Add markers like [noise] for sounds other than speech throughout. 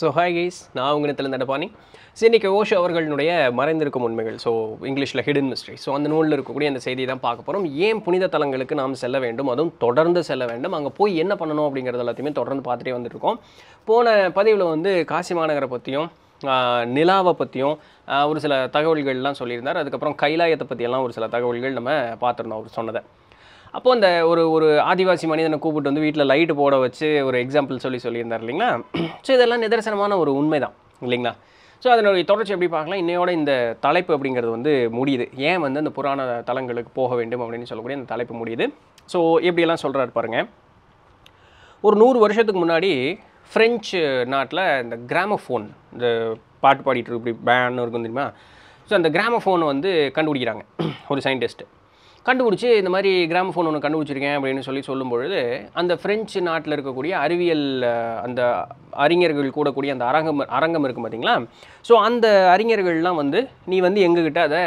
so hi guys நான் உங்கள் நிலத்தில் நடப்பானி ஸோ இன்றைக்கி ஓஷோ அவர்களுடைய மறைந்திருக்கும் உண்மைகள் ஸோ இங்கிலீஷில் ஹிடன் மிஸ்ட்ரி ஸோ அந்த நூலில் இருக்கக்கூடிய அந்த செய்தியை தான் பார்க்க போகிறோம் ஏன் புனித தலங்களுக்கு நாம் செல்ல வேண்டும் அதுவும் தொடர்ந்து செல்ல வேண்டும் அங்கே போய் என்ன பண்ணணும் அப்படிங்கிறது எல்லாத்தையுமே தொடர்ந்து பார்த்துட்டே வந்துருக்கோம் போன பதிவில் வந்து காசி மாநகரை பற்றியும் நிலாவை பற்றியும் ஒரு சில தகவல்கள்லாம் சொல்லியிருந்தார் அதுக்கப்புறம் கைலாயத்தை பற்றியெல்லாம் ஒரு சில தகவல்கள் நம்ம பார்த்துருந்தோம் அவர் சொன்னதை அப்போது அந்த ஒரு ஒரு ஆதிவாசி மனிதனை கூப்பிட்டு வந்து வீட்டில் லைட்டு போட வச்சு ஒரு எக்ஸாம்பிள் சொல்லி சொல்லியிருந்தார் இல்லைங்களா ஸோ [clears throat] இதெல்லாம் நிதர்சனமான ஒரு உண்மை தான் இல்லைங்களா ஸோ அதனுடைய தொடர்ச்சி எப்படி பார்க்கலாம் இன்னையோட இந்த தலைப்பு அப்படிங்கிறது வந்து முடியுது ஏன் வந்து அந்த புராண தலங்களுக்கு போக வேண்டும் அப்படின்னு சொல்லக்கூடிய அந்த தலைப்பு முடியுது ஸோ எப்படியெல்லாம் சொல்கிறாரு பாருங்கள் ஒரு நூறு வருஷத்துக்கு முன்னாடி ஃப்ரெஞ்சு நாட்டில் இந்த கிராமஃபோன் இந்த பாட்டு பாடிட்டு இப்படி பேன்னு இருக்கும் தெரியுமா ஸோ அந்த கிராமஃபோனை வந்து கண்டுபிடிக்கிறாங்க ஒரு சயின்டிஸ்ட்டு கண்டுபிடிச்சி இந்த மாதிரி கிராம ஃபோன் ஒன்று கண்டுபிடிச்சிருக்கேன் அப்படின்னு சொல்லி சொல்லும்பொழுது அந்த ஃப்ரெஞ்சு நாட்டில் இருக்கக்கூடிய அறிவியல் அந்த அறிஞர்கள் கூடக்கூடிய அந்த அரங்கம் அரங்கம் இருக்குது பார்த்தீங்களா ஸோ அந்த அறிஞர்கள்லாம் வந்து நீ வந்து எங்ககிட்ட அதை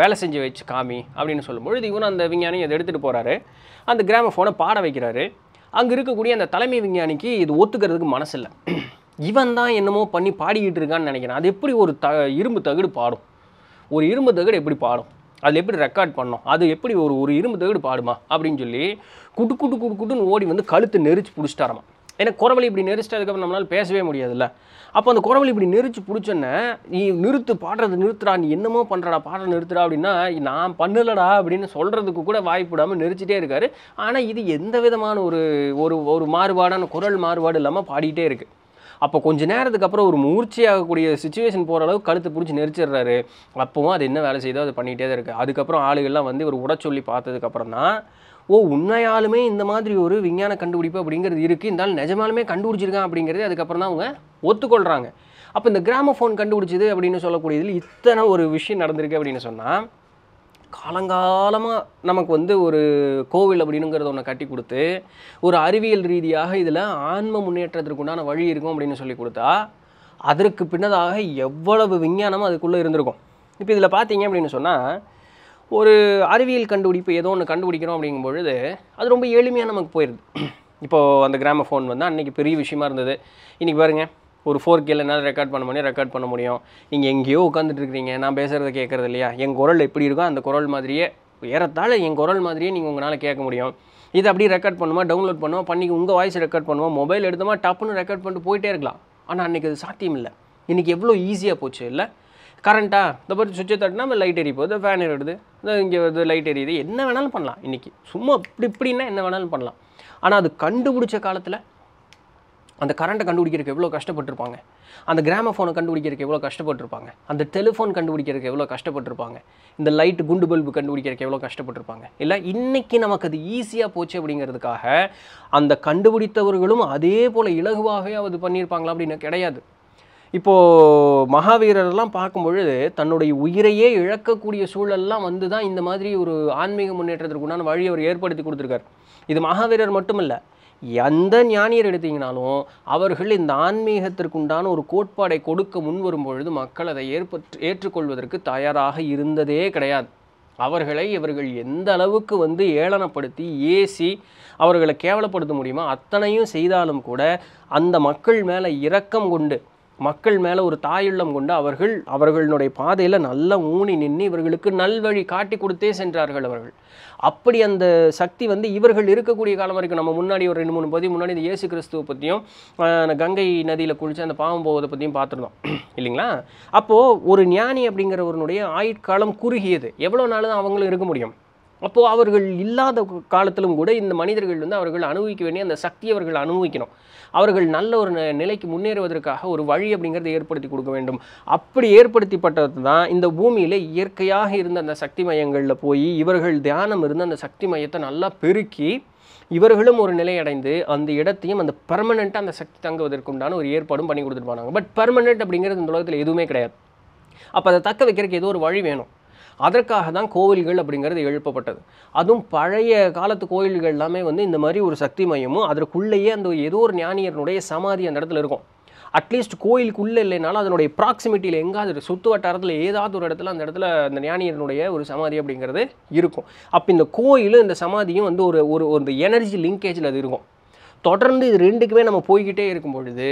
வேலை செஞ்சு வச்சு காமி அப்படின்னு சொல்லும்பொழுது இவனும் அந்த விஞ்ஞானி அதை எடுத்துகிட்டு போகிறாரு அந்த கிராம ஃபோனை பாட வைக்கிறாரு அங்கே இருக்கக்கூடிய அந்த தலைமை விஞ்ஞானிக்கு இது ஒத்துக்கிறதுக்கு மனசில்லை இவன் தான் என்னமோ பண்ணி பாடிக்கிட்டு இருக்கான்னு நினைக்கிறேன் அது எப்படி ஒரு த இரும்பு தகுடு பாடும் ஒரு இரும்பு தகுடு எப்படி பாடும் அதில் எப்படி ரெக்கார்ட் பண்ணோம் அது எப்படி ஒரு ஒரு இரும்பு தகுடு பாடுமா அப்படின்னு சொல்லி குட்டு குட்டு குட்டு குட்டுன்னு ஓடி வந்து கழுத்து நெரிச்சு பிடிச்சிட்டாரமா ஏன்னா குரவலி இப்படி நெரிச்சிட்டதுக்கப்புறம் அதுக்கப்புறம் நம்மளால் பேசவே முடியாதுல்ல அப்போ அந்த குரவலி இப்படி நெரிச்சு பிடிச்சோன்னே நீ நிறுத்து பாடுறது நிறுத்துறா நீ என்னமோ பண்ணுறடா பாடுற நிறுத்துறா அப்படின்னா நான் பண்ணலடா அப்படின்னு சொல்கிறதுக்கு கூட வாய்ப்பிடாமல் நெரிச்சிட்டே இருக்காரு ஆனால் இது எந்த விதமான ஒரு ஒரு ஒரு மாறுபாடான குரல் மாறுபாடு இல்லாமல் பாடிக்கிட்டே இருக்குது அப்போ கொஞ்சம் நேரத்துக்கு அப்புறம் ஒரு மூர்ச்சியாகக்கூடிய சுச்சுவேஷன் போகிற அளவுக்கு கழுத்து பிடிச்சி நெரிச்சிடுறாரு அப்பவும் அது என்ன வேலை செய்தோ அது பண்ணிகிட்டே தான் இருக்குது அதுக்கப்புறம் ஆளுகள்லாம் வந்து ஒரு உட சொல்லி பார்த்ததுக்கப்புறம் தான் ஓ உண்மையாலுமே இந்த மாதிரி ஒரு விஞ்ஞான கண்டுபிடிப்பு அப்படிங்கிறது இருக்குது இருந்தாலும் நிஜமாலுமே கண்டுபிடிச்சிருக்கான் அப்படிங்கிறது அதுக்கப்புறம் தான் அவங்க ஒத்துக்கொள்கிறாங்க அப்போ இந்த கிராம ஃபோன் கண்டுபிடிச்சது அப்படின்னு சொல்லக்கூடியதில் இத்தனை ஒரு விஷயம் நடந்திருக்கு அப்படின்னு சொன்னால் காலங்காலமாக நமக்கு வந்து ஒரு கோவில் அப்படின்னுங்கிறத ஒன்று கட்டி கொடுத்து ஒரு அறிவியல் ரீதியாக இதில் ஆன்ம முன்னேற்றத்திற்கு உண்டான வழி இருக்கும் அப்படின்னு சொல்லி கொடுத்தா அதற்கு பின்னதாக எவ்வளவு விஞ்ஞானமும் அதுக்குள்ளே இருந்திருக்கும் இப்போ இதில் பார்த்தீங்க அப்படின்னு சொன்னால் ஒரு அறிவியல் கண்டுபிடிப்பு ஏதோ ஒன்று கண்டுபிடிக்கிறோம் அப்படிங்கும் பொழுது அது ரொம்ப எளிமையாக நமக்கு போயிடுது இப்போது அந்த கிராம ஃபோன் வந்து அன்றைக்கி பெரிய விஷயமா இருந்தது இன்றைக்கி பாருங்கள் ஒரு ஃபோர் கேல என்னால் ரெக்கார்ட் பண்ண முடியும் ரெக்கார்ட் பண்ண முடியும் நீங்கள் எங்கேயோ உட்காந்துட்டு நான் பேசுகிறத கேட்குறது இல்லையா என் குரல் எப்படி இருக்கோ அந்த குரல் மாதிரியே ஏறத்தாழ என் குரல் மாதிரியே நீங்கள் உங்களால் கேட்க முடியும் இதை அப்படியே ரெக்கார்ட் பண்ணுமா டவுன்லோட் பண்ணுவோம் பண்ணி உங்கள் வாய்ஸ் ரெக்கார்ட் பண்ணுவோம் மொபைல் எடுத்தோமா டப்புன்னு ரெக்கார்ட் பண்ணிட்டு போயிட்டே இருக்கலாம் ஆனால் அன்றைக்கி அது சாத்தியம் இல்லை இன்றைக்கி எவ்வளோ ஈஸியாக போச்சு இல்லை கரண்ட்டாக இந்த மாதிரி சுவிட்சை தட்டினா லைட் எரி போகுது ஃபேன் எரிடுது இங்கே இது லைட் எரியுது என்ன வேணாலும் பண்ணலாம் இன்றைக்கி சும்மா இப்படி இப்படின்னா என்ன வேணாலும் பண்ணலாம் ஆனால் அது கண்டுபிடிச்ச காலத்தில் அந்த கரண்ட்டை கண்டுபிடிக்கிறதுக்கு எவ்வளோ கஷ்டப்பட்டிருப்பாங்க அந்த கிராம ஃபோனை கண்டுபிடிக்கிறதுக்கு எவ்வளோ கஷ்டப்பட்டுருப்பாங்க அந்த டெலிஃபோன் கண்டுபிடிக்கிறதுக்கு எவ்வளோ கஷ்டப்பட்டுருப்பாங்க இந்த லைட் குண்டு பல்பு கண்டுபிடிக்கிறதுக்கு எவ்வளோ கஷ்டப்பட்டுருப்பாங்க இல்லை இன்றைக்கி நமக்கு அது ஈஸியாக போச்சு அப்படிங்கிறதுக்காக அந்த கண்டுபிடித்தவர்களும் அதே போல் இலகுவாகவே அது பண்ணியிருப்பாங்களா அப்படின்னு கிடையாது இப்போது மகாவீரர்லாம் பார்க்கும்பொழுது தன்னுடைய உயிரையே இழக்கக்கூடிய சூழல்லாம் வந்து தான் இந்த மாதிரி ஒரு ஆன்மீக முன்னேற்றத்திற்கு உண்டான வழி அவர் ஏற்படுத்தி கொடுத்துருக்கார் இது மகாவீரர் மட்டும் இல்லை எந்த ஞானியர் எடுத்தீங்கனாலும் அவர்கள் இந்த ஆன்மீகத்திற்குண்டான ஒரு கோட்பாடை கொடுக்க முன்வரும் பொழுது மக்கள் அதை ஏற்பற்று ஏற்றுக்கொள்வதற்கு தயாராக இருந்ததே கிடையாது அவர்களை இவர்கள் எந்த அளவுக்கு வந்து ஏளனப்படுத்தி ஏசி அவர்களை கேவலப்படுத்த முடியுமோ அத்தனையும் செய்தாலும் கூட அந்த மக்கள் மேலே இரக்கம் கொண்டு மக்கள் மேலே ஒரு தாயுள்ளம் கொண்டு அவர்கள் அவர்களுடைய பாதையில் நல்லா ஊனி நின்று இவர்களுக்கு நல்வழி காட்டி கொடுத்தே சென்றார்கள் அவர்கள் அப்படி அந்த சக்தி வந்து இவர்கள் இருக்கக்கூடிய காலம் வரைக்கும் நம்ம முன்னாடி ஒரு ரெண்டு மூணு பதிவு முன்னாடி இந்த இயேசு கிறிஸ்துவை பற்றியும் கங்கை நதியில் குளித்து அந்த பாவம் போவதை பற்றியும் பார்த்துருந்தோம் [clears throat] இல்லைங்களா அப்போது ஒரு ஞானி அப்படிங்கிறவருடைய ஆயுட்காலம் குறுகியது எவ்வளோ நாள் தான் அவங்களும் இருக்க முடியும் அப்போது அவர்கள் இல்லாத காலத்திலும் கூட இந்த மனிதர்கள் வந்து அவர்கள் அனுபவிக்க வேண்டிய அந்த சக்தி அவர்கள் அனுபவிக்கணும் அவர்கள் நல்ல ஒரு நிலைக்கு முன்னேறுவதற்காக ஒரு வழி அப்படிங்கிறத ஏற்படுத்தி கொடுக்க வேண்டும் அப்படி ஏற்படுத்திப்பட்டது தான் இந்த பூமியில் இயற்கையாக இருந்த அந்த சக்தி மையங்களில் போய் இவர்கள் தியானம் இருந்த அந்த சக்தி மையத்தை நல்லா பெருக்கி இவர்களும் ஒரு நிலை அடைந்து அந்த இடத்தையும் அந்த பர்மனெண்ட்டாக அந்த சக்தி தங்குவதற்குண்டான ஒரு ஏற்பாடும் பண்ணி கொடுத்துட்டு போனாங்க பட் பர்மனெண்ட் அப்படிங்கிறது இந்த உலகத்தில் எதுவுமே கிடையாது அப்போ அதை தக்க வைக்கிறதுக்கு ஏதோ ஒரு வழி வேணும் அதற்காக தான் கோவில்கள் அப்படிங்கிறது எழுப்பப்பட்டது அதுவும் பழைய காலத்து கோயில்கள் எல்லாமே வந்து இந்த மாதிரி ஒரு சக்தி மையமும் அதற்குள்ளேயே அந்த ஏதோ ஒரு ஞானியர்னுடைய சமாதி அந்த இடத்துல இருக்கும் அட்லீஸ்ட் கோயிலுக்குள்ளே இல்லைனாலும் அதனுடைய ப்ராக்சிமிட்டியில் எங்காவது சுற்று வட்டாரத்தில் ஏதாவது ஒரு இடத்துல அந்த இடத்துல அந்த ஞானியனுடைய ஒரு சமாதி அப்படிங்கிறது இருக்கும் அப்போ இந்த கோயிலும் இந்த சமாதியும் வந்து ஒரு ஒரு ஒரு எனர்ஜி லிங்கேஜில் அது இருக்கும் தொடர்ந்து இது ரெண்டுக்குமே நம்ம போய்கிட்டே இருக்கும் பொழுது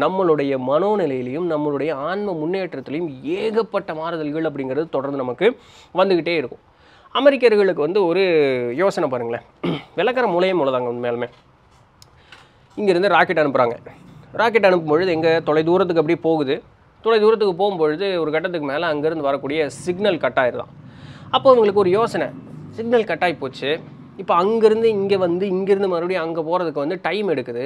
நம்மளுடைய மனோநிலையிலையும் நம்மளுடைய ஆன்ம முன்னேற்றத்திலையும் ஏகப்பட்ட மாறுதல்கள் அப்படிங்கிறது தொடர்ந்து நமக்கு வந்துக்கிட்டே இருக்கும் அமெரிக்கர்களுக்கு வந்து ஒரு யோசனை பாருங்களேன் விளக்கிற மூலையும் மூலதாங்க உண்மையாலுமே இங்கேருந்து ராக்கெட் அனுப்புகிறாங்க ராக்கெட் அனுப்பும்பொழுது எங்கே தொலை தூரத்துக்கு அப்படியே போகுது தொலை தூரத்துக்கு போகும்பொழுது ஒரு கட்டத்துக்கு மேலே அங்கேருந்து வரக்கூடிய சிக்னல் கட் அப்போது அப்போ ஒரு யோசனை சிக்னல் கட் ஆகி போச்சு இப்போ அங்கேருந்து இங்கே வந்து இங்கேருந்து மறுபடியும் அங்கே போகிறதுக்கு வந்து டைம் எடுக்குது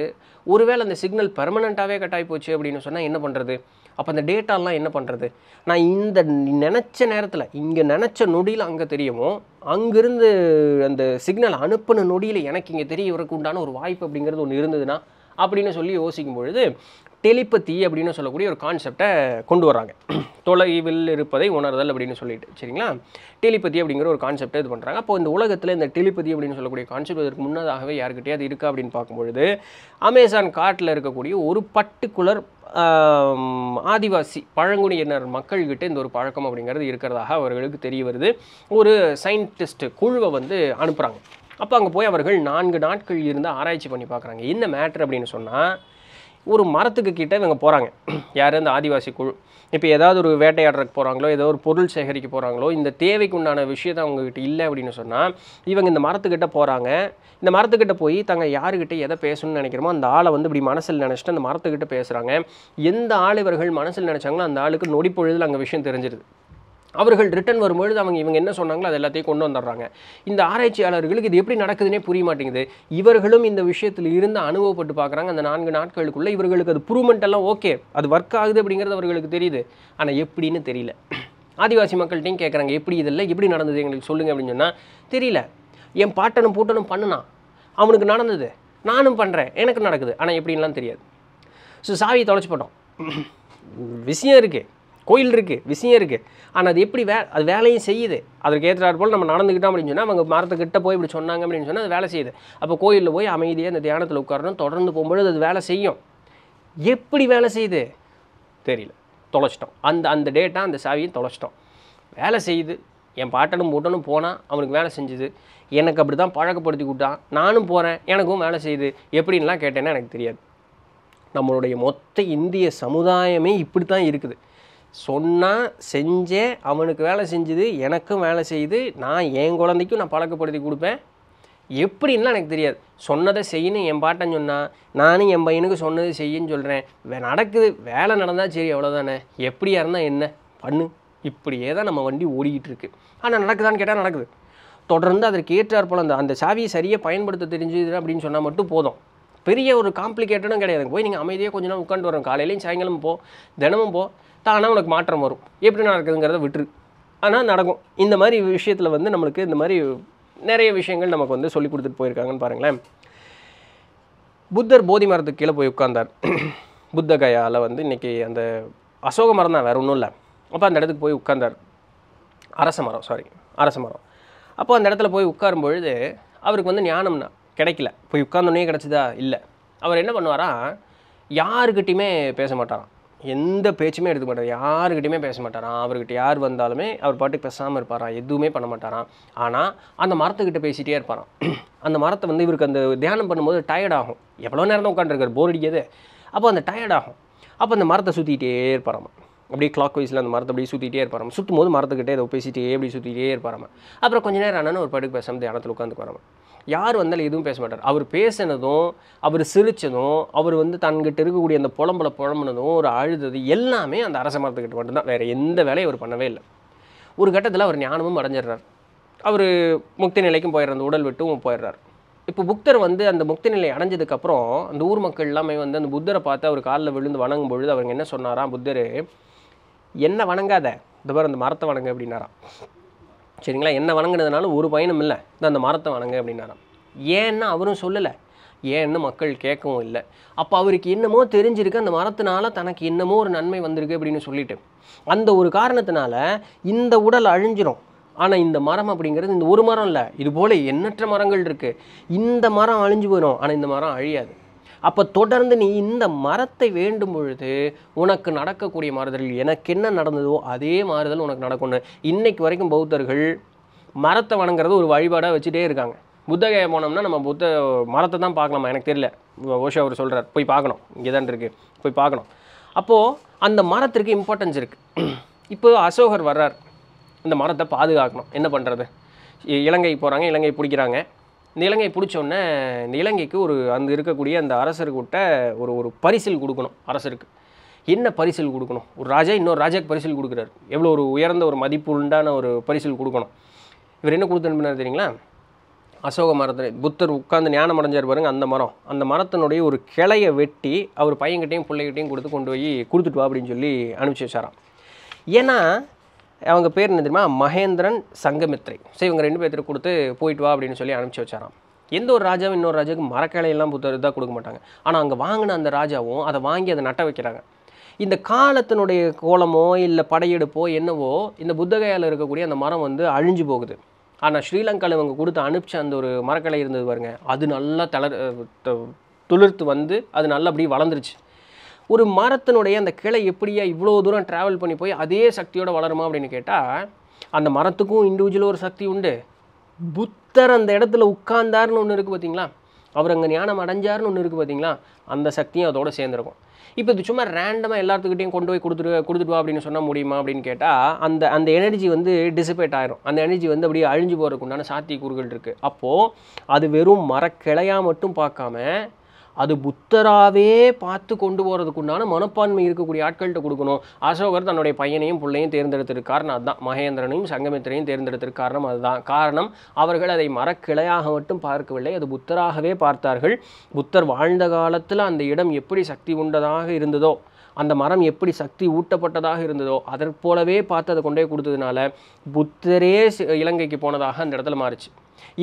ஒருவேளை அந்த சிக்னல் பெர்மனண்ட்டாகவே கட் ஆகி போச்சு அப்படின்னு சொன்னால் என்ன பண்ணுறது அப்போ அந்த டேட்டாலாம் என்ன பண்ணுறது நான் இந்த நினச்ச நேரத்தில் இங்கே நினச்ச நொடியில் அங்கே தெரியுமோ அங்கேருந்து அந்த சிக்னல் அனுப்பின நொடியில் எனக்கு இங்கே தெரிய இவருக்கு உண்டான ஒரு வாய்ப்பு அப்படிங்கிறது ஒன்று இருந்ததுன்னா அப்படின்னு சொல்லி யோசிக்கும் பொழுது டெலிபதி அப்படின்னு சொல்லக்கூடிய ஒரு கான்செப்டை கொண்டு வராங்க தொலைவில் இருப்பதை உணர்தல் அப்படின்னு சொல்லிட்டு சரிங்களா டெலிபதி அப்படிங்கிற ஒரு கான்செப்டை இது பண்ணுறாங்க அப்போ இந்த உலகத்தில் இந்த டெலிபதி அப்படின்னு சொல்லக்கூடிய கான்செப்ட் இதற்கு முன்னதாகவே யாருக்கிட்டே அது இருக்கா அப்படின்னு பார்க்கும்பொழுது அமேசான் காட்டில் இருக்கக்கூடிய ஒரு பர்டிகுலர் ஆதிவாசி பழங்குடியினர் மக்கள்கிட்ட இந்த ஒரு பழக்கம் அப்படிங்கிறது இருக்கிறதாக அவர்களுக்கு தெரிய வருது ஒரு சயின்டிஸ்ட் குழுவை வந்து அனுப்புகிறாங்க அப்போ அங்கே போய் அவர்கள் நான்கு நாட்கள் இருந்து ஆராய்ச்சி பண்ணி பார்க்குறாங்க என்ன மேட்ரு அப்படின்னு சொன்னால் ஒரு மரத்துக்கு கிட்டே இவங்க போகிறாங்க யார் அந்த ஆதிவாசி குழு இப்போ ஏதாவது ஒரு வேட்டையாடுறக்கு போகிறாங்களோ ஏதோ ஒரு பொருள் சேகரிக்க போகிறாங்களோ இந்த தேவைக்கு உண்டான விஷயத்தை அவங்கக்கிட்ட இல்லை அப்படின்னு சொன்னால் இவங்க இந்த மரத்துக்கிட்ட போகிறாங்க இந்த மரத்துக்கிட்ட போய் தாங்க யாருக்கிட்ட எதை பேசணும்னு நினைக்கிறமோ அந்த ஆளை வந்து இப்படி மனசில் நினச்சிட்டு அந்த மரத்துக்கிட்ட பேசுகிறாங்க எந்த ஆள் இவர்கள் மனசில் நினச்சாங்களோ அந்த ஆளுக்கு நொடி பொழுதில் அங்கே விஷயம் தெரிஞ்சிருது அவர்கள் ரிட்டன் வரும்பொழுது அவங்க இவங்க என்ன சொன்னாங்களோ அது எல்லாத்தையும் கொண்டு வந்துடுறாங்க இந்த ஆராய்ச்சியாளர்களுக்கு இது எப்படி நடக்குதுன்னே புரிய மாட்டேங்குது இவர்களும் இந்த விஷயத்தில் இருந்து அனுபவப்பட்டு பார்க்குறாங்க அந்த நான்கு நாட்களுக்குள்ளே இவர்களுக்கு அது ப்ரூவ்மெண்ட் எல்லாம் ஓகே அது ஒர்க் ஆகுது அப்படிங்கிறது அவர்களுக்கு தெரியுது ஆனால் எப்படின்னு தெரியல ஆதிவாசி மக்கள்கிட்டையும் கேட்குறாங்க எப்படி இதெல்லாம் எப்படி நடந்தது எங்களுக்கு சொல்லுங்கள் அப்படின்னு சொன்னால் தெரியல என் பாட்டனும் பூட்டனும் பண்ணுனா அவனுக்கு நடந்தது நானும் பண்ணுறேன் எனக்கு நடக்குது ஆனால் எப்படின்லாம் தெரியாது ஸோ சாவியை தொலைச்சி போட்டோம் விஷயம் இருக்குது கோயில் இருக்குது விஷயம் இருக்குது ஆனால் அது எப்படி வே அது வேலையும் செய்யுது அதற்கு ஏற்றாற் போல் நம்ம நடந்துக்கிட்டோம் அப்படின்னு சொன்னால் அவங்க மரத்துக்கிட்ட போய் இப்படி சொன்னாங்க அப்படின்னு சொன்னால் அது வேலை செய்யுது அப்போ கோயிலில் போய் அமைதியாக அந்த தியானத்தில் உட்காரணும் தொடர்ந்து போகும்பொழுது அது வேலை செய்யும் எப்படி வேலை செய்யுது தெரியல தொலைச்சிட்டோம் அந்த அந்த டேட்டா அந்த சாவியை தொலைச்சிட்டோம் வேலை செய்யுது என் பாட்டனும் போட்டனும் போனால் அவனுக்கு வேலை செஞ்சுது எனக்கு அப்படி தான் பழக்கப்படுத்தி கொடுத்தான் நானும் போகிறேன் எனக்கும் வேலை செய்யுது எப்படின்லாம் கேட்டேன்னா எனக்கு தெரியாது நம்மளுடைய மொத்த இந்திய சமுதாயமே இப்படி தான் இருக்குது சொன்னால் செஞ்சே அவனுக்கு வேலை செஞ்சுது எனக்கும் வேலை செய்யுது நான் என் குழந்தைக்கும் நான் பழக்கப்படுத்தி கொடுப்பேன் எப்படின்லாம் எனக்கு தெரியாது சொன்னதை செய்யணும் என் பாட்டன்னு சொன்னால் நானும் என் பையனுக்கு சொன்னது செய்யுன்னு சொல்கிறேன் நடக்குது வேலை நடந்தால் சரி அவ்வளோதானே எப்படியா இருந்தால் என்ன பண்ணு இப்படியே தான் நம்ம வண்டி ஓடிக்கிட்டு இருக்கு ஆனால் நடக்குதான்னு கேட்டால் நடக்குது தொடர்ந்து அதற்கு ஏற்றார் போல அந்த அந்த சாவியை சரியாக பயன்படுத்த தெரிஞ்சுது அப்படின்னு சொன்னால் மட்டும் போதும் பெரிய ஒரு காம்ப்ளிகேட்டடும் கிடையாது போய் நீங்கள் அமைதியாக கொஞ்ச நாள் உட்காந்து வரோம் காலையிலையும் சாயங்காலம் போ தினமும் போ தானாக உனக்கு மாற்றம் வரும் எப்படி நடக்குதுங்கிறத விட்டுரு ஆனால் நடக்கும் இந்த மாதிரி விஷயத்தில் வந்து நம்மளுக்கு இந்த மாதிரி நிறைய விஷயங்கள் நமக்கு வந்து சொல்லி கொடுத்துட்டு போயிருக்காங்கன்னு பாருங்களேன் புத்தர் போதி மரத்துக்கு கீழே போய் உட்கார்ந்தார் புத்த கயாவில் வந்து இன்றைக்கி அந்த அசோக மரம் தான் வேறு ஒன்றும் இல்லை அப்போ அந்த இடத்துக்கு போய் உட்கார்ந்தார் அரச மரம் சாரி அரச மரம் அப்போ அந்த இடத்துல போய் உட்காரும் பொழுது அவருக்கு வந்து ஞானம்னா கிடைக்கல போய் உட்கார்ந்தோன்னே கிடச்சிதா இல்லை அவர் என்ன பண்ணுவாரா யாருக்கிட்டையுமே பேச மாட்டாராம் எந்த பேச்சுமே எடுக்க மாட்டார் யாருக்கிட்டையுமே பேச மாட்டாராம் அவர்கிட்ட யார் வந்தாலுமே அவர் பாட்டுக்கு பேசாமல் இருப்பாராம் எதுவுமே பண்ண மாட்டாராம் ஆனால் அந்த மரத்துக்கிட்ட பேசிகிட்டே இருப்பாராம் அந்த மரத்தை வந்து இவருக்கு அந்த தியானம் பண்ணும்போது டயர்ட் ஆகும் எவ்வளோ நேரம் தான் உட்காந்துருக்கார் போர் அடிக்கிறது அப்போ அந்த டயர்ட் ஆகும் அப்போ அந்த மரத்தை சுற்றிக்கிட்டே இருப்பாராம் அப்படியே கிளாக் வைஸில் அந்த மரத்தை அப்படியே சுற்றிட்டே இருப்பாராம் சுற்றும் போது மரத்துக்கிட்டே ஏதோ பேசிகிட்டே அப்படி சுற்றிட்டே இருப்பாராம் அப்புறம் கொஞ்சம் நேரம் ஆனால் ஒரு பாட்டுக்கு பேசாமல் தியானத்தில் உட்காந்து வராமல் யார் வந்தாலும் எதுவும் பேச மாட்டார் அவர் பேசினதும் அவர் சிரித்ததும் அவர் வந்து தன்கிட்ட இருக்கக்கூடிய அந்த புலம்பல புலம்புனதும் ஒரு அழுதது எல்லாமே அந்த அரச மரத்துக்கிட்ட மட்டும்தான் வேறு எந்த வேலையும் அவர் பண்ணவே இல்லை ஒரு கட்டத்தில் அவர் ஞானமும் அடைஞ்சிடுறார் அவர் முக்தி நிலைக்கும் போயிடுற அந்த உடல் விட்டும் போயிடுறார் இப்போ புக்தர் வந்து அந்த முக்தி நிலை அடைஞ்சதுக்கப்புறம் அந்த ஊர் மக்கள் எல்லாமே வந்து அந்த புத்தரை பார்த்து அவர் காலில் விழுந்து வணங்கும் பொழுது அவங்க என்ன சொன்னாராம் புத்தர் என்ன வணங்காத இந்த மாதிரி அந்த மரத்தை வணங்க அப்படின்னாராம் சரிங்களா என்ன வணங்குனதுனால ஒரு பயனும் இல்லை இந்த அந்த மரத்தை வணங்க அப்படின்னாராம் ஏன்னா அவரும் சொல்லலை ஏன்னு மக்கள் கேட்கவும் இல்லை அப்போ அவருக்கு என்னமோ தெரிஞ்சிருக்கு அந்த மரத்தினால தனக்கு என்னமோ ஒரு நன்மை வந்திருக்கு அப்படின்னு சொல்லிட்டு அந்த ஒரு காரணத்தினால இந்த உடல் அழிஞ்சிரும் ஆனால் இந்த மரம் அப்படிங்கிறது இந்த ஒரு மரம் இல்லை இது போல் எண்ணற்ற மரங்கள் இருக்குது இந்த மரம் அழிஞ்சு போயிடும் ஆனால் இந்த மரம் அழியாது அப்போ தொடர்ந்து நீ இந்த மரத்தை வேண்டும் பொழுது உனக்கு நடக்கக்கூடிய மாறுதல் எனக்கு என்ன நடந்ததோ அதே மாறுதல் உனக்கு நடக்கணும் இன்றைக்கு வரைக்கும் பௌத்தர்கள் மரத்தை வணங்குறது ஒரு வழிபாடாக வச்சுட்டே இருக்காங்க புத்தகையை போனோம்னா நம்ம புத்த மரத்தை தான் பார்க்கலாமா எனக்கு தெரியல ஓஷோ அவர் சொல்கிறார் போய் பார்க்கணும் இங்கே தான் இருக்குது போய் பார்க்கணும் அப்போது அந்த மரத்திற்கு இம்பார்ட்டன்ஸ் இருக்குது இப்போ அசோகர் வர்றார் இந்த மரத்தை பாதுகாக்கணும் என்ன பண்ணுறது இலங்கை போகிறாங்க இலங்கை பிடிக்கிறாங்க நிலங்கை இலங்கையை பிடிச்சோன்னே இலங்கைக்கு ஒரு அந்த இருக்கக்கூடிய அந்த அரசர்கிட்ட ஒரு ஒரு பரிசில் கொடுக்கணும் அரசருக்கு என்ன பரிசில் கொடுக்கணும் ஒரு ராஜா இன்னொரு ராஜாக்கு பரிசில் கொடுக்குறாரு எவ்வளோ ஒரு உயர்ந்த ஒரு மதிப்பு உண்டான ஒரு பரிசில் கொடுக்கணும் இவர் என்ன கொடுத்து அனுப்பினார் தெரியுங்களா அசோக மரத்தை புத்தர் உட்காந்து ஞானம் அடைஞ்சார் பாருங்க அந்த மரம் அந்த மரத்தினுடைய ஒரு கிளையை வெட்டி அவர் பையன்கிட்டையும் பிள்ளைகிட்டையும் கொடுத்து கொண்டு போய் கொடுத்துட்டு வா அப்படின்னு சொல்லி அனுப்பிச்சி வச்சாராம் ஏன்னா அவங்க பேர் என்ன தெரியுமா மகேந்திரன் சங்கமித்ரை சரி இவங்க ரெண்டு பேர்த்துக்கு கொடுத்து போயிட்டு வா அப்படின்னு சொல்லி அனுப்பிச்சி வச்சாராம் எந்த ஒரு ராஜாவும் இன்னொரு ராஜாவுக்கு மரக்கலையெல்லாம் புத்தர் தான் கொடுக்க மாட்டாங்க ஆனால் அங்கே வாங்கின அந்த ராஜாவும் அதை வாங்கி அதை நட்ட வைக்கிறாங்க இந்த காலத்தினுடைய கோலமோ இல்லை படையெடுப்போ என்னவோ இந்த புத்தகையால் இருக்கக்கூடிய அந்த மரம் வந்து அழிஞ்சு போகுது ஆனால் ஸ்ரீலங்காவில் இவங்க கொடுத்து அனுப்பிச்ச அந்த ஒரு மரக்கலை இருந்தது பாருங்க அது நல்லா தளர் துளிர்த்து வந்து அது நல்லா அப்படியே வளர்ந்துருச்சு ஒரு மரத்தினுடைய அந்த கிளை எப்படியா இவ்வளோ தூரம் ட்ராவல் பண்ணி போய் அதே சக்தியோடு வளருமா அப்படின்னு கேட்டால் அந்த மரத்துக்கும் இண்டிவிஜுவலாக ஒரு சக்தி உண்டு புத்தர் அந்த இடத்துல உட்கார்ந்தார்னு ஒன்று இருக்குது பார்த்தீங்களா அவர் அங்கே ஞானம் அடைஞ்சார்னு ஒன்று இருக்குது பார்த்தீங்களா அந்த சக்தியும் அதோடு சேர்ந்துருக்கும் இப்போ இது சும்மா ரேண்டமாக எல்லாத்துக்கிட்டையும் கொண்டு போய் கொடுத்துரு கொடுத்துட்டு வா அப்படின்னு சொன்ன முடியுமா அப்படின்னு கேட்டால் அந்த அந்த எனர்ஜி வந்து டிசிபேட் ஆயிரும் அந்த எனர்ஜி வந்து அப்படியே அழிஞ்சு போகிறதுக்கு உண்டான சாத்தியக்கூறுகள் இருக்குது அப்போது அது வெறும் மரக்கிளையாக மட்டும் பார்க்காம அது புத்தராகவே பார்த்து கொண்டு போகிறதுக்குண்டான மனப்பான்மை இருக்கக்கூடிய ஆட்கள்கிட்ட கொடுக்கணும் அசோகர் தன்னுடைய பையனையும் பிள்ளையும் தேர்ந்தெடுத்திருக்காரன் அதுதான் மகேந்திரனையும் சங்கமித்திரையும் தேர்ந்தெடுத்திருக்க காரணம் அதுதான் காரணம் அவர்கள் அதை மரக்கிளையாக மட்டும் பார்க்கவில்லை அது புத்தராகவே பார்த்தார்கள் புத்தர் வாழ்ந்த காலத்தில் அந்த இடம் எப்படி சக்தி உண்டதாக இருந்ததோ அந்த மரம் எப்படி சக்தி ஊட்டப்பட்டதாக இருந்ததோ அதற்போலவே பார்த்து அதை கொண்டே கொடுத்ததுனால புத்தரே இலங்கைக்கு போனதாக அந்த இடத்துல மாறிச்சு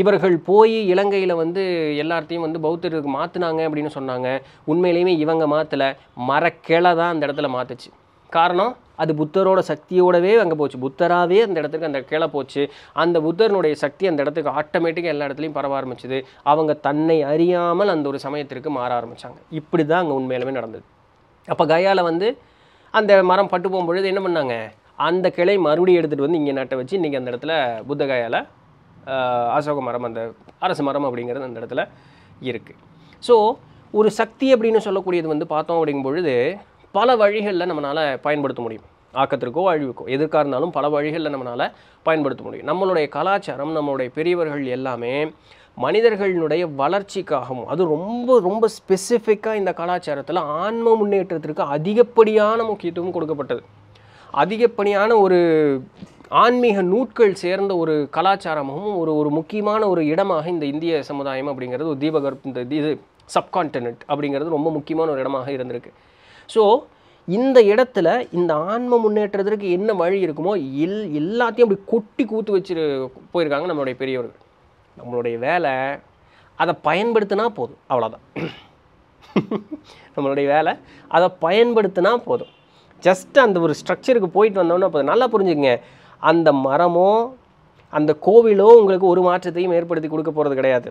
இவர்கள் போய் இலங்கையில் வந்து எல்லாத்தையும் வந்து பௌத்தருக்கு மாற்றினாங்க அப்படின்னு சொன்னாங்க உண்மையிலையுமே இவங்க மாற்றலை மரக்கிளை தான் அந்த இடத்துல மாற்றுச்சு காரணம் அது புத்தரோட சக்தியோடவே அங்கே போச்சு புத்தராகவே அந்த இடத்துக்கு அந்த கிளை போச்சு அந்த புத்தரனுடைய சக்தி அந்த இடத்துக்கு ஆட்டோமேட்டிக்காக எல்லா இடத்துலையும் பரவ ஆரம்பிச்சுது அவங்க தன்னை அறியாமல் அந்த ஒரு சமயத்திற்கு மாற ஆரம்பித்தாங்க இப்படி தான் அங்கே உண்மையிலுமே நடந்தது அப்போ கயாவில் வந்து அந்த மரம் பட்டு போகும்பொழுது என்ன பண்ணாங்க அந்த கிளை மறுபடியும் எடுத்துகிட்டு வந்து இங்கே நட்ட வச்சு இன்றைக்கி அந்த இடத்துல புத்த கயாவில் அசோக மரம் அந்த அரசு மரம் அப்படிங்கிறது அந்த இடத்துல இருக்குது ஸோ ஒரு சக்தி அப்படின்னு சொல்லக்கூடியது வந்து பார்த்தோம் அப்படிங்கும் பொழுது பல வழிகளில் நம்மளால் பயன்படுத்த முடியும் ஆக்கத்திற்கோ அழிவுக்கோ எதுக்காக இருந்தாலும் பல வழிகளில் நம்மளால் பயன்படுத்த முடியும் நம்மளுடைய கலாச்சாரம் நம்மளுடைய பெரியவர்கள் எல்லாமே மனிதர்களினுடைய வளர்ச்சிக்காகவும் அது ரொம்ப ரொம்ப ஸ்பெசிஃபிக்காக இந்த கலாச்சாரத்தில் ஆன்ம முன்னேற்றத்திற்கு அதிகப்படியான முக்கியத்துவம் கொடுக்கப்பட்டது அதிகப்படியான ஒரு ஆன்மீக நூட்கள் சேர்ந்த ஒரு கலாச்சாரமாகவும் ஒரு ஒரு முக்கியமான ஒரு இடமாக இந்த இந்திய சமுதாயம் அப்படிங்கிறது ஒரு தீபகர் இந்த இது சப்கான்டினட் அப்படிங்கிறது ரொம்ப முக்கியமான ஒரு இடமாக இருந்திருக்கு ஸோ இந்த இடத்துல இந்த ஆன்ம முன்னேற்றத்திற்கு என்ன வழி இருக்குமோ எல் எல்லாத்தையும் அப்படி கொட்டி கூத்து வச்சு போயிருக்காங்க நம்மளுடைய பெரியவர்கள் நம்மளுடைய வேலை அதை பயன்படுத்தினா போதும் அவ்வளோதான் நம்மளுடைய வேலை அதை பயன்படுத்தினா போதும் ஜஸ்ட் அந்த ஒரு ஸ்ட்ரக்சருக்கு போயிட்டு வந்தோன்னா போதும் நல்லா புரிஞ்சுக்கங்க அந்த மரமோ அந்த கோவிலோ உங்களுக்கு ஒரு மாற்றத்தையும் ஏற்படுத்தி கொடுக்க போகிறது கிடையாது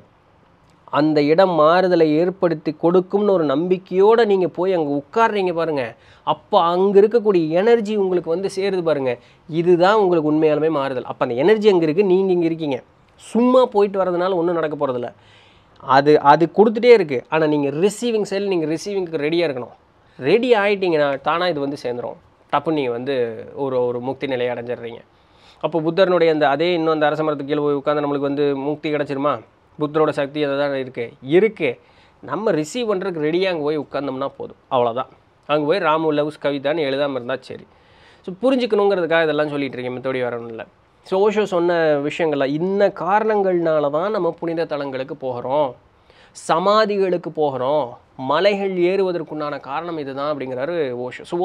அந்த இடம் மாறுதலை ஏற்படுத்தி கொடுக்கும்னு ஒரு நம்பிக்கையோடு நீங்கள் போய் அங்கே உட்காடுறீங்க பாருங்கள் அப்போ அங்கே இருக்கக்கூடிய எனர்ஜி உங்களுக்கு வந்து சேருது பாருங்கள் இதுதான் உங்களுக்கு உண்மையாலுமே மாறுதல் அப்போ அந்த எனர்ஜி அங்கே இருக்குது நீங்கள் இங்கே இருக்கீங்க சும்மா போயிட்டு வரதுனால ஒன்றும் நடக்க போகிறதில்ல அது அது கொடுத்துட்டே இருக்குது ஆனால் நீங்கள் ரிசீவிங் சைடில் நீங்கள் ரிசீவிங்க்கு ரெடியாக இருக்கணும் ரெடி ஆகிட்டிங்கன்னா தானாக இது வந்து சேர்ந்துடும் தப்பு நீங்கள் வந்து ஒரு ஒரு முக்தி நிலையை அடைஞ்சிடுறீங்க அப்போ புத்தரனுடைய அந்த அதே இன்னும் அந்த அரசமரத்து கீழே போய் உட்காந்து நம்மளுக்கு வந்து முக்தி கிடச்சிருமா புத்தரோட சக்தி அதை தான் இருக்குது இருக்குது நம்ம ரிசீவ் பண்ணுறதுக்கு ரெடியாக அங்கே போய் உட்காந்தோம்னா போதும் அவ்வளோதான் அங்கே போய் ராமு லவ்ஸ் கவிதான்னு எழுதாமல் இருந்தால் சரி ஸோ புரிஞ்சுக்கணுங்கிறதுக்காக இதெல்லாம் சொல்லிகிட்டு இருக்கேன் மற்றபடி வரணும் இல்லை ஸோ ஓஷோ சொன்ன விஷயங்கள்ல இன்ன காரணங்கள்னால தான் நம்ம புனித தலங்களுக்கு போகிறோம் சமாதிகளுக்கு போகிறோம் மலைகள் ஏறுவதற்குண்டான காரணம் இதுதான் அப்படிங்கிறாரு ஓஷோ ஸோ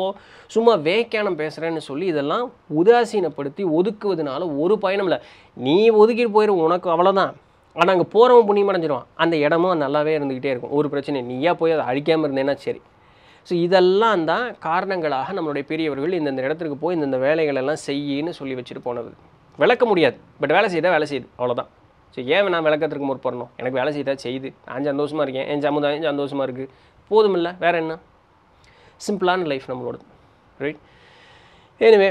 சும்மா வேக்கானம் பேசுகிறேன்னு சொல்லி இதெல்லாம் உதாசீனப்படுத்தி ஒதுக்குவதனால ஒரு பயணம் இல்லை நீ ஒதுக்கிட்டு போயிரு உனக்கு அவ்வளோதான் ஆனால் அங்கே போகிறவன் புண்ணியம் அடைஞ்சிடுவான் அந்த இடமும் நல்லாவே இருந்துக்கிட்டே இருக்கும் ஒரு பிரச்சனை நீயா போய் அதை அழிக்காமல் இருந்தேன்னா சரி ஸோ இதெல்லாம் தான் காரணங்களாக நம்மளுடைய பெரியவர்கள் இந்தந்த இடத்துக்கு போய் இந்தந்த வேலைகளெல்லாம் செய்யின்னு சொல்லி வச்சுட்டு போனது விளக்க முடியாது பட் வேலை செய்தால் வேலை செய்யுது அவ்வளோதான் ஸோ ஏன் நான் விளக்கத்திற்கு முற்படணும் எனக்கு வேலை செய்தால் செய்யுது நான் சந்தோஷமாக இருக்கேன் என் சமுதாயம் சந்தோஷமாக இருக்குது போதுமில்ல வேறு என்ன சிம்பிளான லைஃப் நம்மளோடது ரைட் எனிவே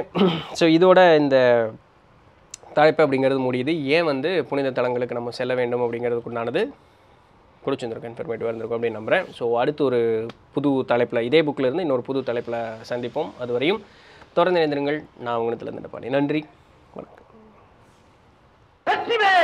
ஸோ இதோட இந்த தலைப்பு அப்படிங்கிறது முடியுது ஏன் வந்து புனித தலங்களுக்கு நம்ம செல்ல வேண்டும் அப்படிங்கிறதுக்கு உண்டானது பிடிச்சிருந்திருக்கும் இன்ஃபர்மேட்டிவாக இருந்திருக்கும் அப்படின்னு நம்புகிறேன் ஸோ அடுத்து ஒரு புது தலைப்பில் இதே புக்கில் இருந்து இன்னொரு புது தலைப்பில் சந்திப்போம் அதுவரையும் தொடர்ந்து இணைந்திருங்கள் நான் உங்களிடத்துலேருந்து நன்றி வணக்கம்